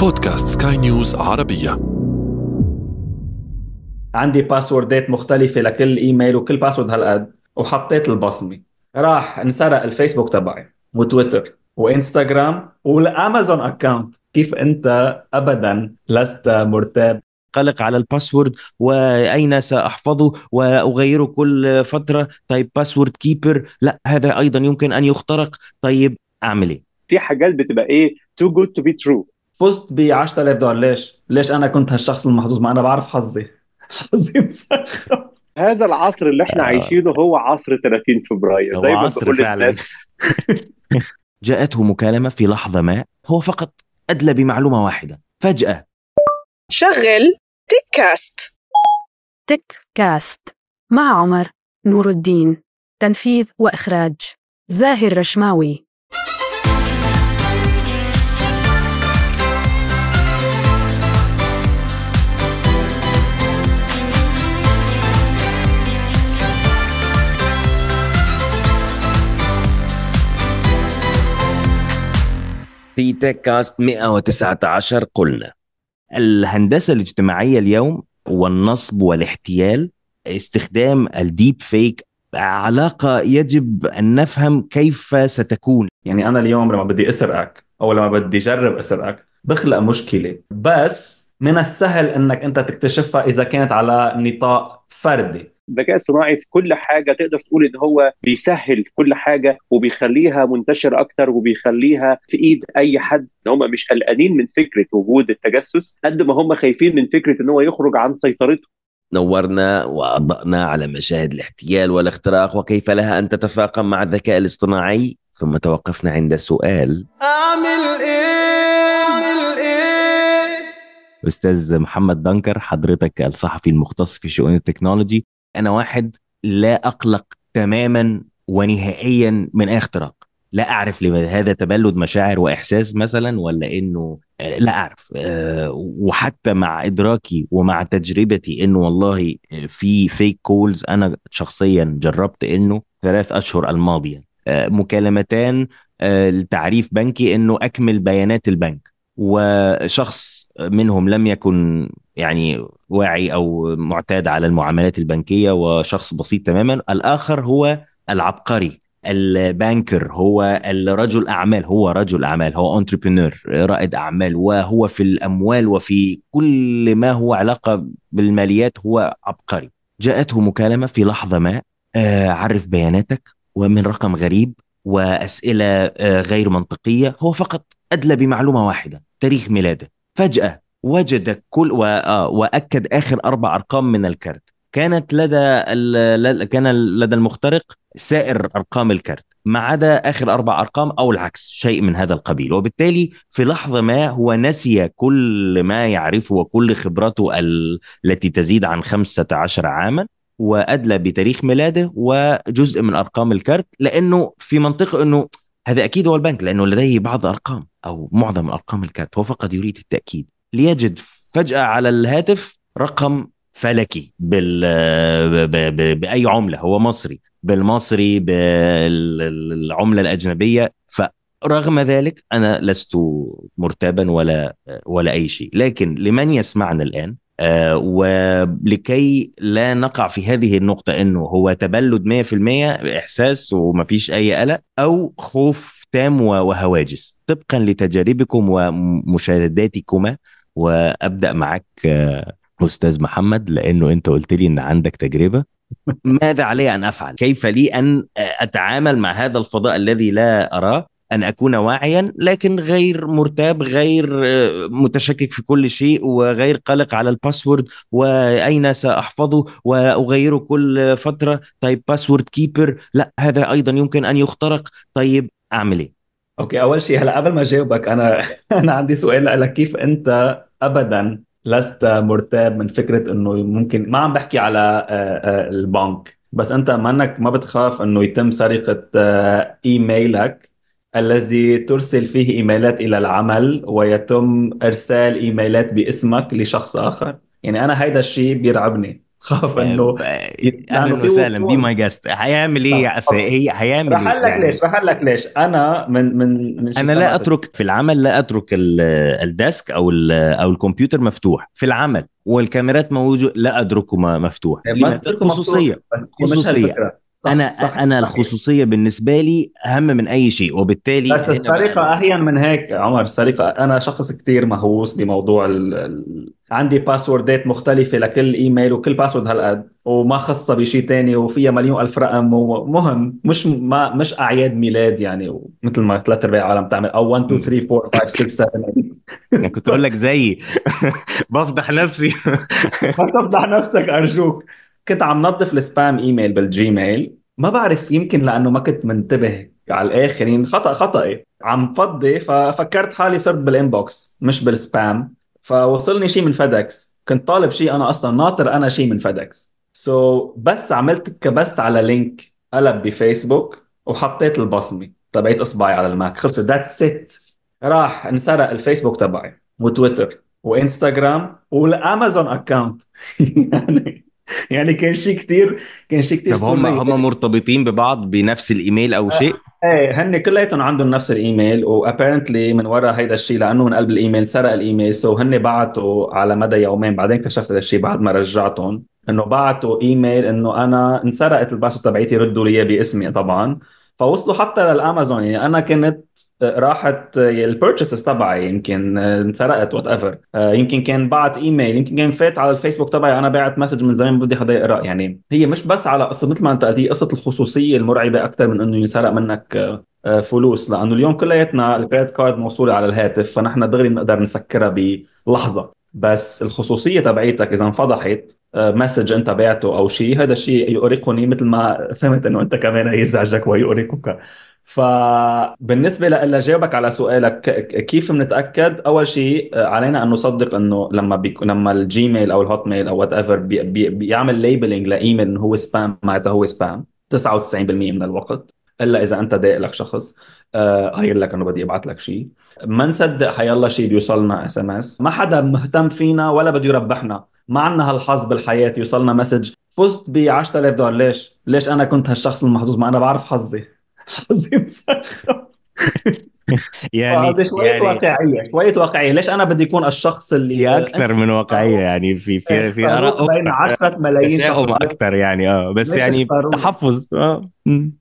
بودكاست سكاي نيوز عربية عندي باسوردات مختلفة لكل ايميل وكل باسورد هالقد وحطيت البصمة راح انسرق الفيسبوك تبعي وتويتر وانستغرام والامازون اكونت كيف انت ابدا لست مرتاب قلق على الباسورد واين ساحفظه واغيره كل فتره طيب باسورد كيبر لا هذا ايضا يمكن ان يخترق طيب اعمل ايه في حاجات بتبقى ايه تو جود تو بي ترو فزت ب 10000 دولار ليش؟ ليش انا كنت هالشخص المحظوظ ما انا بعرف حظي حظي مسخر هذا العصر اللي احنا آه. عايشينه هو عصر 30 فبراير هو ما عصر فعلا جاءته مكالمة في لحظة ما هو فقط أدلى بمعلومة واحدة فجأة شغل تيك كاست تيك كاست مع عمر نور الدين تنفيذ وإخراج زاهر رشماوي في تيك كاست 119 قلنا الهندسة الاجتماعية اليوم والنصب والاحتيال استخدام الديب فيك علاقة يجب أن نفهم كيف ستكون يعني أنا اليوم لما بدي أسرقك أو لما بدي أجرب أسرقك بخلق مشكلة بس من السهل أنك أنت تكتشفها إذا كانت على نطاق فردي الذكاء الصناعي في كل حاجه تقدر تقول ان هو بيسهل كل حاجه وبيخليها منتشر اكتر وبيخليها في ايد اي حد ان هم مش قلقانين من فكره وجود التجسس قد ما هم خايفين من فكره ان هو يخرج عن سيطرته نورنا واضأنا على مشاهد الاحتيال والاختراق وكيف لها ان تتفاقم مع الذكاء الاصطناعي ثم توقفنا عند سؤال اعمل ايه اعمل ايه استاذ محمد دنكر حضرتك الصحفي المختص في شؤون التكنولوجي انا واحد لا اقلق تماما ونهائيا من اي اختراق لا اعرف لماذا هذا تبلد مشاعر واحساس مثلا ولا انه لا اعرف آه، وحتى مع ادراكي ومع تجربتي انه والله آه، في فيك كولز انا شخصيا جربت انه ثلاث اشهر الماضيه آه، مكالمتان لتعريف بنكي انه اكمل بيانات البنك وشخص منهم لم يكن يعني واعي او معتاد على المعاملات البنكيه وشخص بسيط تماما الاخر هو العبقري البانكر هو الرجل اعمال هو رجل اعمال هو انتربرينور رائد اعمال وهو في الاموال وفي كل ما هو علاقه بالماليات هو عبقري جاءته مكالمه في لحظه ما آه، عرف بياناتك ومن رقم غريب واسئله آه، غير منطقيه هو فقط ادلى بمعلومه واحده تاريخ ميلاده فجأة وجد كل آه، وأكد آخر أربع أرقام من الكارت كانت لدى كان لدى المخترق سائر ارقام الكارت ما عدا اخر اربع ارقام او العكس شيء من هذا القبيل وبالتالي في لحظه ما هو نسي كل ما يعرفه وكل خبرته التي تزيد عن 15 عاما وادلى بتاريخ ميلاده وجزء من ارقام الكارت لانه في منطقه انه هذا أكيد هو البنك لأنه لديه بعض أرقام أو معظم أرقام الكارت هو فقط يريد التأكيد ليجد فجأة على الهاتف رقم فلكي بال... ب... ب... بأي عملة هو مصري بالمصري بالعملة الأجنبية فرغم ذلك أنا لست مرتابا ولا ولا أي شيء لكن لمن يسمعنا الآن آه، ولكي لا نقع في هذه النقطة انه هو تبلد 100% احساس ومفيش اي قلق او خوف تام وهواجس طبقا لتجاربكم ومشاهداتكما وابدا معك آه، استاذ محمد لانه انت قلت لي ان عندك تجربه ماذا علي ان افعل؟ كيف لي ان اتعامل مع هذا الفضاء الذي لا اراه ان اكون واعيا لكن غير مرتاب غير آه، متشكك في كل شيء وغير قلق على الباسورد واين ساحفظه واغيره كل فتره طيب باسورد كيبر لا هذا ايضا يمكن ان يخترق طيب اعمل ايه اوكي اول شيء هلا قبل ما اجاوبك انا انا عندي سؤال لك كيف انت ابدا لست مرتاب من فكره انه ممكن ما عم بحكي على آه، آه، البنك بس انت منك ما بتخاف انه يتم سرقه ايميلك الذي ترسل فيه ايميلات الى العمل ويتم ارسال ايميلات باسمك لشخص اخر يعني انا هيدا الشيء بيرعبني خاف طيب، انه آه، اهلا وسهلا بي ماي جاست هيعمل ايه يا هي هيعمل ايه لك يعني. ليش رح لك ليش انا من من, من انا لا اترك في العمل لا اترك الديسك او او الكمبيوتر مفتوح في العمل والكاميرات موجوده لا اتركه مفتوح طيب، إيه، خصوصيه طيب، خصوصيه صح انا صح انا صح الخصوصيه بالنسبه لي اهم من اي شيء وبالتالي بس السرقه اهين من هيك عمر السرقه انا شخص كتير مهووس بموضوع ال... عندي باسوردات مختلفه لكل ايميل وكل باسورد هالقد وما خصها بشيء تاني وفيها مليون الف رقم ومهم مش ما مش اعياد ميلاد يعني مثل ما ثلاث ارباع العالم تعمل او 1 2 3 4 5 6 7 8 كنت اقول لك زيي بفضح نفسي بفضح تفضح نفسك ارجوك كنت عم نظف السبام ايميل بالجيميل ما بعرف يمكن لانه ما كنت منتبه على الاخر يعني خطا خطأي عم فضي ففكرت حالي صرت بالانبوكس مش بالسبام فوصلني شيء من فيدكس كنت طالب شيء انا اصلا ناطر انا شيء من فيدكس سو so, بس عملت كبست على لينك قلب بفيسبوك وحطيت البصمه تبعت اصبعي على الماك خلصت ذاتس ات راح انسرق الفيسبوك تبعي وتويتر وانستغرام والامازون اكونت يعني يعني كان شيء كثير كان شيء كثير طب هم هم مرتبطين ببعض بنفس الايميل او شيء؟ آه، آه، ايه هن كلياتهم عندهم نفس الايميل وابيرنتلي من وراء هيدا الشيء لانه من قلب الايميل سرق الايميل سو هن بعتوا على مدى يومين بعدين اكتشفت هذا الشيء بعد ما رجعتهم انه بعتوا ايميل انه انا انسرقت الباسورد تبعيتي ردوا لي باسمي طبعا فوصلوا حتى للامازون يعني انا كنت آه، راحت آه، يعني البيرتشيسز تبعي يمكن آه، انسرقت وات ايفر يمكن كان بعت ايميل يمكن كان فات على الفيسبوك تبعي انا بعت مسج من زمان بدي حدا يقرا يعني هي مش بس على قصه مثل ما انت قلت قصه الخصوصيه المرعبه اكثر من انه ينسرق منك فلوس لانه اليوم كلياتنا الكريدت كارد موصوله على الهاتف فنحن دغري بنقدر نسكرها بلحظه بس الخصوصيه تبعيتك اذا انفضحت آه، مسج انت بعته او شيء هذا الشيء يؤرقني مثل ما فهمت انه انت كمان يزعجك ويؤرقك فبالنسبه لألا جاوبك على سؤالك كيف بنتاكد اول شيء آه، علينا ان نصدق انه لما بي... لما الجيميل او الهوت ميل او وات ايفر بي... بي... بيعمل ليبلينج لايميل انه هو سبام معناتها هو سبام 99% من الوقت الا اذا انت ضايق لك شخص آه، قايل لك انه بدي ابعث لك شيء ما نصدق حيالله شيء بيوصلنا اس ام اس ما حدا مهتم فينا ولا بده يربحنا ما عندنا هالحظ بالحياه يوصلنا مسج فزت ب 10000 دولار ليش؟ ليش انا كنت هالشخص المحظوظ ما انا بعرف حظي حظي مسخر يعني قصدي آه، شويه يعني واقعيه شويه واقعيه ليش انا بدي اكون الشخص اللي هي اكثر من واقعيه آه، يعني في في آه، في اراء بين عشرة ملايين اكثر يعني اه بس يعني تحفظ اه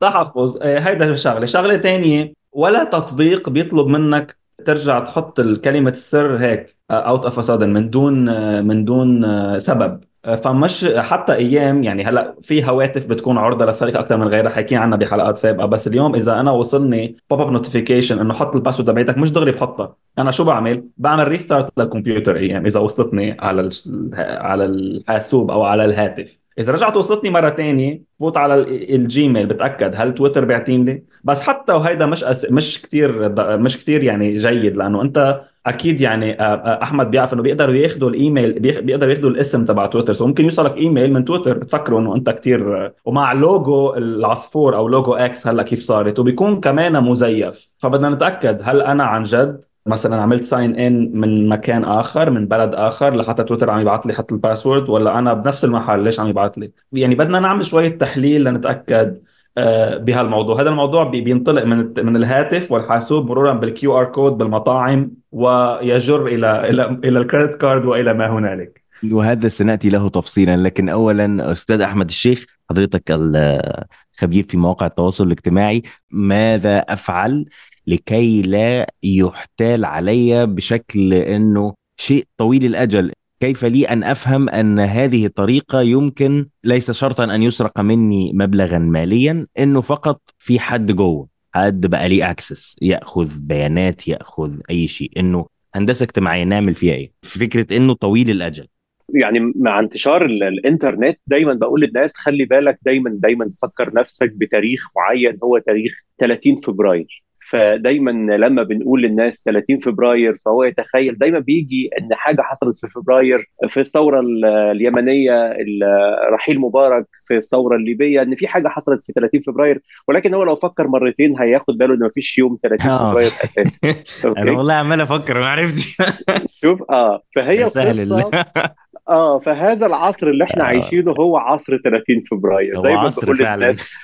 تحفظ هيدا شغله شغله ثانيه ولا تطبيق بيطلب منك ترجع تحط كلمه السر هيك اوت اوف من دون من دون سبب فمش حتى ايام يعني هلا في هواتف بتكون عرضه للسرقه اكثر من غيرها حكينا عنها بحلقات سابقه آه، بس اليوم اذا انا وصلني بوب اب نوتيفيكيشن انه حط الباسورد تبعتك مش دغري بحطها انا شو بعمل بعمل ريستارت للكمبيوتر ايام اذا وصلتني على على الحاسوب او على الهاتف اذا رجعت وصلتني مره تانية فوت على الجيميل بتاكد هل تويتر بيعطيني لي بس حتى وهيدا مش أس... مش كثير مش كثير يعني جيد لانه انت اكيد يعني آه، آه، احمد بيعرف انه بيقدروا ياخذوا الايميل بيقدروا ياخذوا الاسم تبع تويتر سو ممكن يوصلك ايميل من تويتر بتفكروا انه انت كثير آه، ومع لوجو العصفور او لوجو اكس هلا كيف صارت وبيكون كمان مزيف فبدنا نتاكد هل انا عن جد مثلا عملت ساين ان من مكان اخر من بلد اخر لحتى تويتر عم يبعث لي حط الباسورد ولا انا بنفس المحل ليش عم يبعث لي يعني بدنا نعمل شويه تحليل لنتاكد آه، بهالموضوع هذا الموضوع بينطلق من من الهاتف والحاسوب مرورا بالكيو ار كود بالمطاعم ويجر الى الى الى الكريدت كارد والى ما هنالك وهذا سناتي له تفصيلا لكن اولا استاذ احمد الشيخ حضرتك الخبير في مواقع التواصل الاجتماعي ماذا افعل لكي لا يحتال علي بشكل انه شيء طويل الاجل كيف لي ان افهم ان هذه الطريقه يمكن ليس شرطا ان يسرق مني مبلغا ماليا انه فقط في حد جوه حد بقى ليه اكسس ياخذ بيانات ياخذ اي شيء انه هندسه اجتماعيه نعمل فيها ايه فكره انه طويل الاجل يعني مع انتشار الانترنت دايما بقول للناس خلي بالك دايما دايما تفكر نفسك بتاريخ معين هو تاريخ 30 فبراير فدايما لما بنقول للناس 30 فبراير فهو يتخيل دايما بيجي ان حاجه حصلت في فبراير في الثوره اليمنيه رحيل مبارك في الثوره الليبيه ان في حاجه حصلت في 30 فبراير ولكن هو لو فكر مرتين هياخد باله ان مفيش يوم 30 آه. فبراير اساسا انا والله عمال افكر ما عرفتش شوف اه فهي سهل اه فهذا العصر اللي احنا آه. عايشينه هو عصر 30 فبراير دايما بقول للناس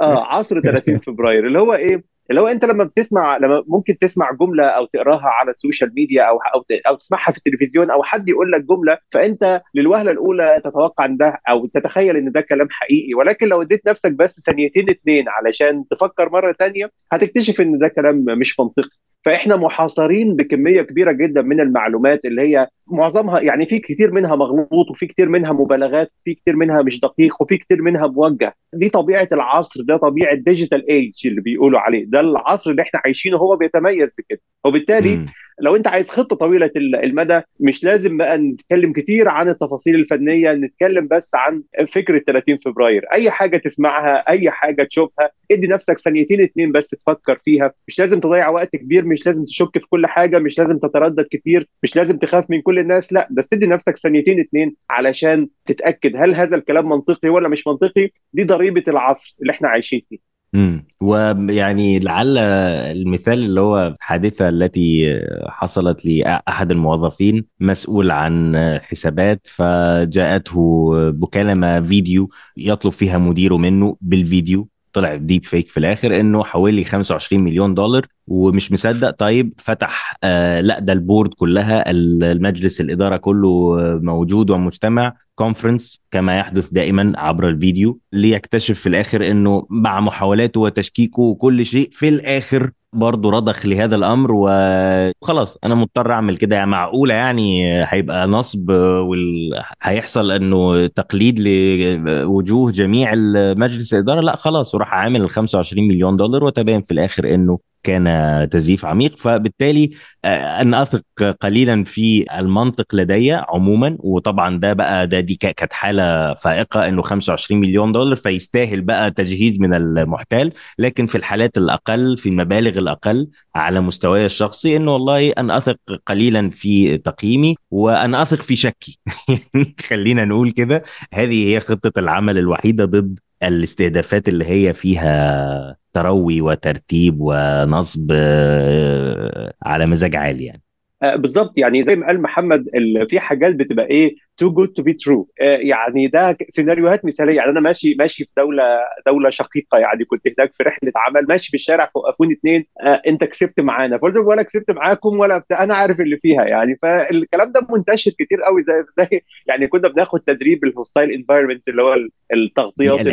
اه عصر 30 فبراير اللي هو ايه اللي هو انت لما بتسمع لما ممكن تسمع جمله او تقراها على السوشيال ميديا او او او تسمعها في التلفزيون او حد يقول لك جمله فانت للوهله الاولى تتوقع ان ده او تتخيل ان ده كلام حقيقي ولكن لو اديت نفسك بس ثانيتين اتنين علشان تفكر مره تانية هتكتشف ان ده كلام مش منطقي فاحنا محاصرين بكميه كبيره جدا من المعلومات اللي هي معظمها يعني في كتير منها مغلوط وفي كتير منها مبالغات في كتير منها مش دقيق وفي كتير منها موجه دي طبيعه العصر ده طبيعه ديجيتال ايج اللي بيقولوا عليه ده العصر اللي احنا عايشينه هو بيتميز بكده وبالتالي م. لو انت عايز خطه طويله المدى مش لازم بقى نتكلم كتير عن التفاصيل الفنيه نتكلم بس عن فكره 30 فبراير اي حاجه تسمعها اي حاجه تشوفها ادي نفسك ثانيتين اتنين بس تفكر فيها مش لازم تضيع وقت كبير مش لازم تشك في كل حاجه مش لازم تتردد كتير مش لازم تخاف من كل الناس لا بس ادي نفسك ثانيتين اتنين علشان تتاكد هل هذا الكلام منطقي ولا مش منطقي دي ضريبه العصر اللي احنا عايشين فيه امم ويعني لعل المثال اللي هو الحادثه التي حصلت لاحد الموظفين مسؤول عن حسابات فجاءته مكالمه فيديو يطلب فيها مديره منه بالفيديو طلع ديب فيك في الاخر انه حوالي 25 مليون دولار ومش مصدق طيب فتح آه، لا ده البورد كلها المجلس الاداره كله آه، موجود ومجتمع كونفرنس كما يحدث دائما عبر الفيديو ليكتشف في الاخر انه مع محاولاته وتشكيكه وكل شيء في الاخر برضه رضخ لهذا الامر وخلاص انا مضطر اعمل كده يعني معقوله يعني هيبقى نصب آه، وال... هيحصل انه تقليد لوجوه جميع مجلس الاداره لا خلاص وراح عامل ال 25 مليون دولار وتبين في الاخر انه كان تزييف عميق فبالتالي آه، ان اثق قليلا في المنطق لدي عموما وطبعا ده بقى ده دي كانت حاله فائقه انه 25 مليون دولار فيستاهل بقى تجهيز من المحتال لكن في الحالات الاقل في المبالغ الاقل على مستواي الشخصي انه والله ان اثق قليلا في تقييمي وان اثق في شكي يعني خلينا نقول كده هذه هي خطه العمل الوحيده ضد الاستهدافات اللي هي فيها تروي وترتيب ونصب آه، على مزاج عالي يعني آه، بالظبط يعني زي ما قال محمد في حاجات بتبقى ايه تو جود تو بي ترو يعني ده سيناريوهات مثاليه يعني انا ماشي ماشي في دوله دوله شقيقه يعني كنت هناك في رحله عمل ماشي في الشارع فوقفوني اثنين آه انت كسبت معانا فقلت ولا كسبت معاكم ولا بتا... انا عارف اللي فيها يعني فالكلام ده منتشر كتير قوي زي زي يعني كنا بناخد تدريب الهوستايل انفايرمنت اللي هو التغطيات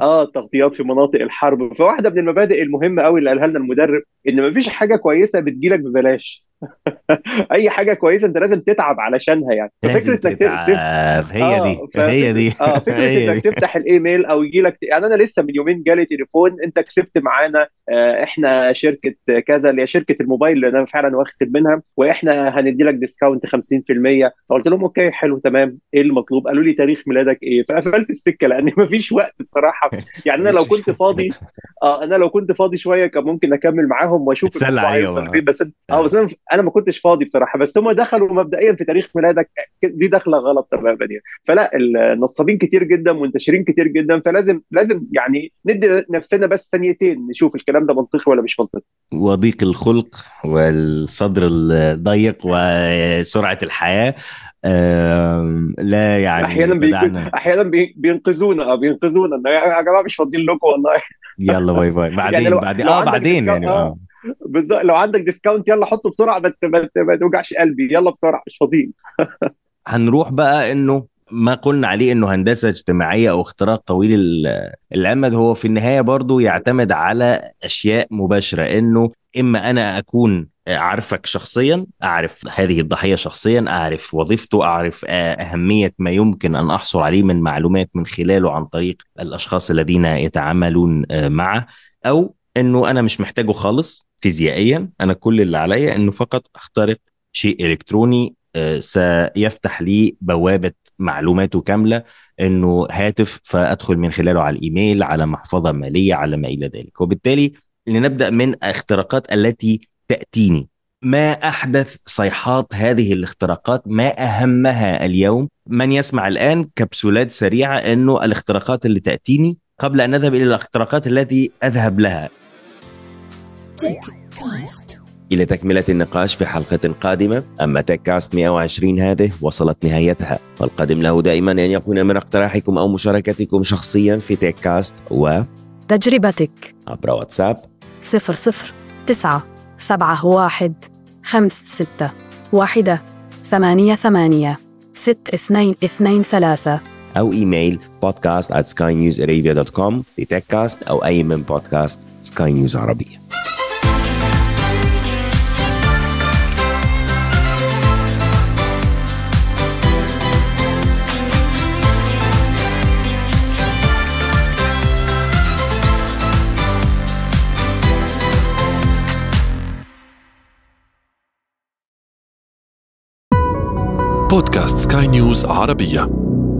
اه التغطيات في مناطق الحرب فواحده من المبادئ المهمه قوي اللي قالها لنا المدرب ان مفيش حاجه كويسه بتجيلك ببلاش اي حاجه كويسه انت لازم تتعب علشانها يعني ففكره انك تتعب هي آه، دي هي دي اه فكره انك تفتح الايميل او يجي لك يعني انا لسه من يومين جالي تليفون انت كسبت معانا آه، احنا شركه كذا اللي هي شركه الموبايل اللي انا فعلا واخد منها واحنا هندي لك ديسكاونت 50% فقلت لهم اوكي حلو تمام ايه المطلوب قالوا لي تاريخ ميلادك ايه فقفلت السكه لان مفيش وقت بصراحه يعني انا لو كنت فاضي اه انا لو كنت فاضي شويه كان ممكن اكمل معاهم واشوف الموضوع بس آه. اه بس انا ما كنتش فاضي بصراحه بس هم دخلوا مبدئيا في تاريخ ميلادك دي دخله غلط تماما يعني فلا النصابين كتير جدا منتشرين كتير جدا فلازم لازم يعني ندي نفسنا بس ثانيتين نشوف الكلام ده منطقي ولا مش منطقي وضيق الخلق والصدر الضيق وسرعه الحياه لا يعني احيانا بيكون احيانا بينقذونا آه، بينقذونا يا جماعه مش فاضيين لكم والله يلا باي باي بعدين يعني بعدين اه بعدين يعني اه, آه. بالظبط لو عندك ديسكاونت يلا حطه بسرعه ما توجعش قلبي يلا بسرعه مش فاضيين هنروح بقى انه ما قلنا عليه انه هندسه اجتماعيه او اختراق طويل الامد هو في النهايه برضو يعتمد على اشياء مباشره انه اما انا اكون اعرفك شخصيا اعرف هذه الضحيه شخصيا اعرف وظيفته اعرف آه، اهميه ما يمكن ان احصل عليه من معلومات من خلاله عن طريق الاشخاص الذين يتعاملون آه، معه او انه انا مش محتاجه خالص فيزيائيا انا كل اللي عليا انه فقط اخترق شيء الكتروني آه، سيفتح لي بوابه معلوماته كامله انه هاتف فادخل من خلاله على الايميل على محفظه ماليه على ما الى ذلك وبالتالي لنبدا من اختراقات التي تاتيني ما احدث صيحات هذه الاختراقات ما اهمها اليوم من يسمع الان كبسولات سريعه انه الاختراقات اللي تاتيني قبل ان نذهب الى الاختراقات التي اذهب لها تيك كاست إلى تكملة النقاش في حلقة قادمة أما تيك كاست 120 هذه وصلت نهايتها والقادم له دائما أن يكون من اقتراحكم أو مشاركتكم شخصيا في تيك كاست و تجربتك عبر واتساب 009 سبعة واحد خمس ستة واحدة ثمانية ثمانية ست اثنين اثنين ثلاثة أو إيميل podcast at skynewsarabia.com لتكاست أو أي من بودكاست سكاي نيوز عربية بودكاست سكاي نيوز عربيه